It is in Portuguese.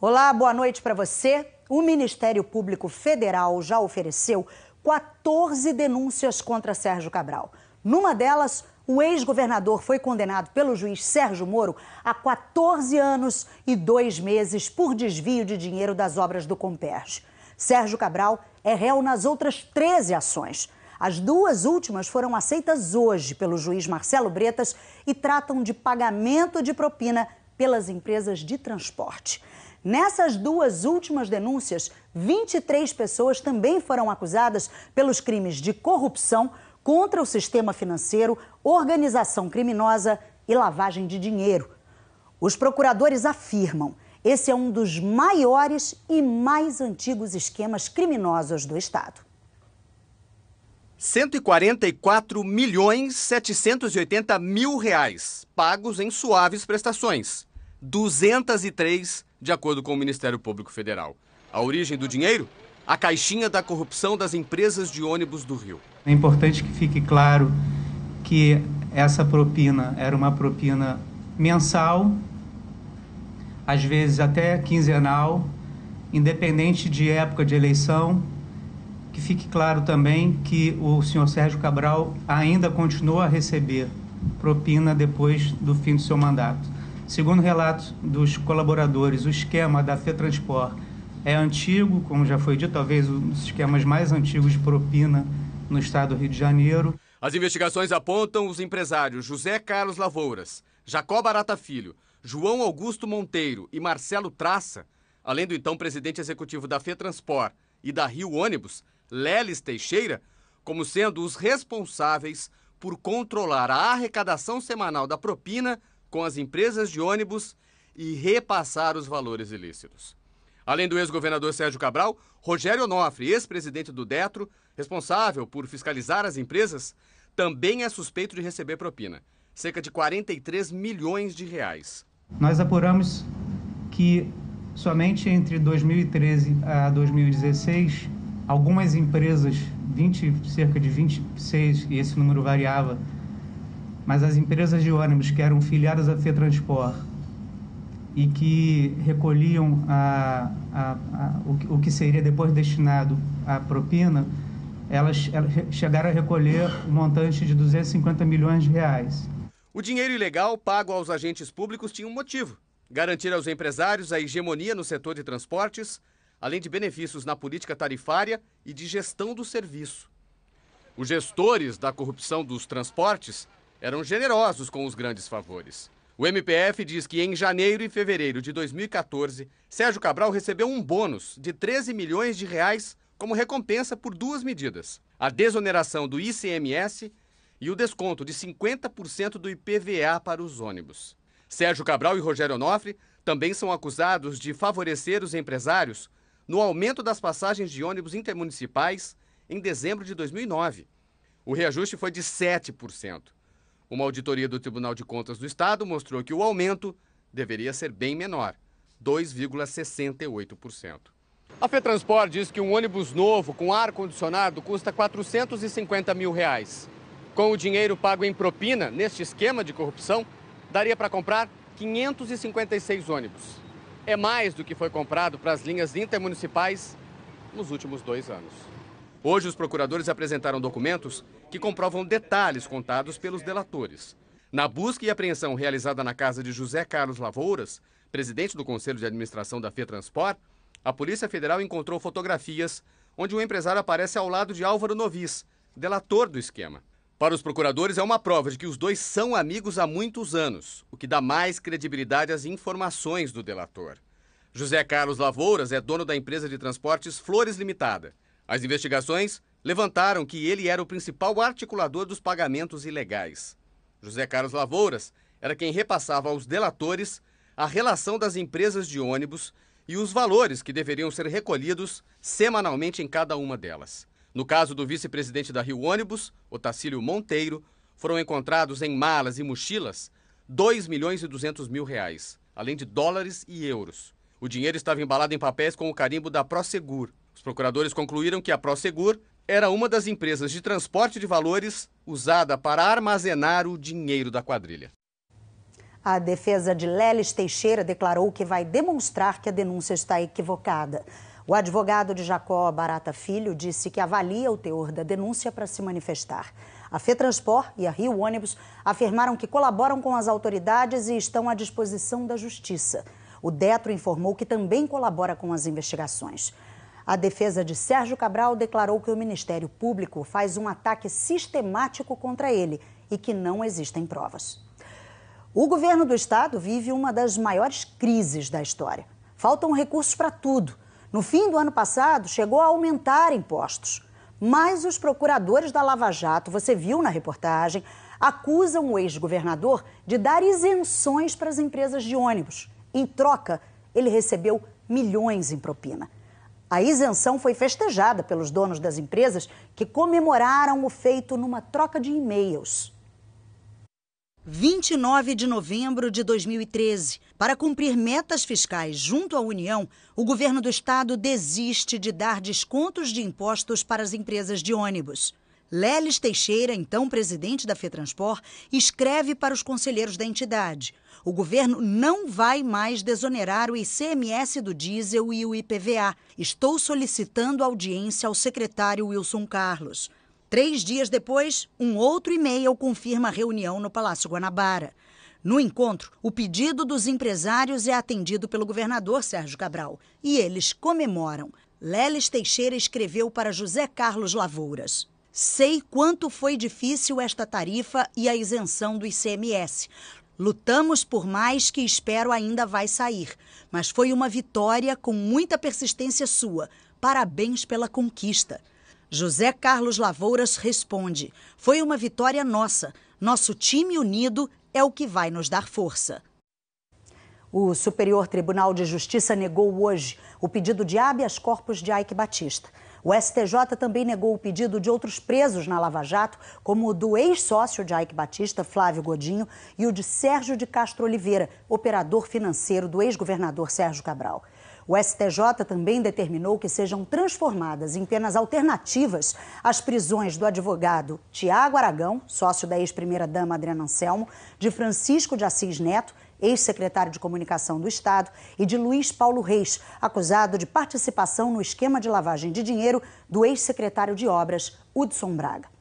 Olá, boa noite para você. O Ministério Público Federal já ofereceu 14 denúncias contra Sérgio Cabral. Numa delas, o ex-governador foi condenado pelo juiz Sérgio Moro a 14 anos e dois meses por desvio de dinheiro das obras do Comperge. Sérgio Cabral é réu nas outras 13 ações. As duas últimas foram aceitas hoje pelo juiz Marcelo Bretas e tratam de pagamento de propina pelas empresas de transporte. Nessas duas últimas denúncias, 23 pessoas também foram acusadas pelos crimes de corrupção contra o sistema financeiro, organização criminosa e lavagem de dinheiro. Os procuradores afirmam: esse é um dos maiores e mais antigos esquemas criminosos do Estado. 144 milhões 780 mil reais pagos em suaves prestações. 203, de acordo com o Ministério Público Federal. A origem do dinheiro? A caixinha da corrupção das empresas de ônibus do Rio. É importante que fique claro que essa propina era uma propina mensal, às vezes até quinzenal, independente de época de eleição. Que fique claro também que o senhor Sérgio Cabral ainda continua a receber propina depois do fim do seu mandato. Segundo relatos dos colaboradores, o esquema da FETransport é antigo, como já foi dito, talvez um dos esquemas mais antigos de propina no estado do Rio de Janeiro. As investigações apontam os empresários José Carlos Lavouras, Jacó Barata Filho, João Augusto Monteiro e Marcelo Traça, além do então presidente executivo da FETransport e da Rio Ônibus, Leles Teixeira, como sendo os responsáveis por controlar a arrecadação semanal da propina com as empresas de ônibus e repassar os valores ilícitos. Além do ex-governador Sérgio Cabral, Rogério Onofre, ex-presidente do Detro, responsável por fiscalizar as empresas, também é suspeito de receber propina, cerca de 43 milhões de reais. Nós apuramos que somente entre 2013 a 2016, algumas empresas, 20, cerca de 26, e esse número variava, mas as empresas de ônibus que eram filiadas à FETransport e que recolhiam a, a, a, o, o, que seria depois destinado à propina, elas, elas chegaram a recolher um montante de 250 milhões de reais. O dinheiro ilegal pago aos agentes públicos tinha um motivo: garantir aos empresários a hegemonia no setor de transportes, além de benefícios na política tarifária e de gestão do serviço. Os gestores da corrupção dos transportes eram generosos com os grandes favores. O MPF diz que em janeiro e fevereiro de 2014, Sérgio Cabral recebeu um bônus de 13 milhões de reais como recompensa por duas medidas: a desoneração do ICMS e o desconto de 50% do IPVA para os ônibus. Sérgio Cabral e Rogério Onofre também são acusados de favorecer os empresários no aumento das passagens de ônibus intermunicipais em dezembro de 2009. O reajuste foi de 7%. Uma auditoria do Tribunal de Contas do Estado mostrou que o aumento deveria ser bem menor, 2,68%. A Fetransport diz que um ônibus novo com ar-condicionado custa 450 mil reais. Com o dinheiro pago em propina, neste esquema de corrupção, daria para comprar 556 ônibus. É mais do que foi comprado para as linhas intermunicipais nos últimos dois anos. Hoje, os procuradores apresentaram documentos que comprovam detalhes contados pelos delatores. Na busca e apreensão realizada na casa de José Carlos Lavouras, presidente do Conselho de Administração da FETransport, a Polícia Federal encontrou fotografias onde o empresário aparece ao lado de Álvaro Novis, delator do esquema. Para os procuradores, é uma prova de que os dois são amigos há muitos anos, o que dá mais credibilidade às informações do delator. José Carlos Lavouras é dono da empresa de transportes Flores Limitada. As investigações levantaram que ele era o principal articulador dos pagamentos ilegais. José Carlos Lavouras era quem repassava aos delatores a relação das empresas de ônibus e os valores que deveriam ser recolhidos semanalmente em cada uma delas. No caso do vice-presidente da Rio Ônibus, Otacílio Monteiro, foram encontrados em malas e mochilas 2 milhões e 200 mil reais, além de dólares e euros. O dinheiro estava embalado em papéis com o carimbo da Prosegur, os procuradores concluíram que a Prosegur era uma das empresas de transporte de valores usada para armazenar o dinheiro da quadrilha. A defesa de Lelis Teixeira declarou que vai demonstrar que a denúncia está equivocada. O advogado de Jacó Barata Filho disse que avalia o teor da denúncia para se manifestar. A Fetranspor e a Rio Ônibus afirmaram que colaboram com as autoridades e estão à disposição da Justiça. O Detro informou que também colabora com as investigações. A defesa de Sérgio Cabral declarou que o Ministério Público faz um ataque sistemático contra ele e que não existem provas. O governo do estado vive uma das maiores crises da história. Faltam recursos para tudo. No fim do ano passado, chegou a aumentar impostos. Mas os procuradores da Lava Jato, você viu na reportagem, acusam o ex-governador de dar isenções para as empresas de ônibus. Em troca, ele recebeu milhões em propina. A isenção foi festejada pelos donos das empresas que comemoraram o feito numa troca de e-mails. 29 de novembro de 2013. Para cumprir metas fiscais junto à União, o governo do estado desiste de dar descontos de impostos para as empresas de ônibus. Leles Teixeira, então presidente da FETranspor, escreve para os conselheiros da entidade. O governo não vai mais desonerar o ICMS do diesel e o IPVA. Estou solicitando audiência ao secretário Wilson Carlos. Três dias depois, um outro e-mail confirma a reunião no Palácio Guanabara. No encontro, o pedido dos empresários é atendido pelo governador Sérgio Cabral e eles comemoram. Leles Teixeira escreveu para José Carlos Lavouras. Sei quanto foi difícil esta tarifa e a isenção do ICMS. Lutamos por mais que espero ainda vai sair, mas foi uma vitória com muita persistência sua. Parabéns pela conquista. José Carlos Lavouras responde: Foi uma vitória nossa. Nosso time unido é o que vai nos dar força. O Superior Tribunal de Justiça negou hoje o pedido de habeas corpus de Ike Batista. O STJ também negou o pedido de outros presos na Lava Jato, como o do ex-sócio de Ike Batista, Flávio Godinho, e o de Sérgio de Castro Oliveira, operador financeiro do ex-governador Sérgio Cabral. O STJ também determinou que sejam transformadas em penas alternativas as prisões do advogado Tiago Aragão, sócio da ex-primeira-dama Adriana Anselmo, de Francisco de Assis Neto ex-secretário de Comunicação do Estado, e de Luiz Paulo Reis, acusado de participação no esquema de lavagem de dinheiro do ex-secretário de Obras, Hudson Braga.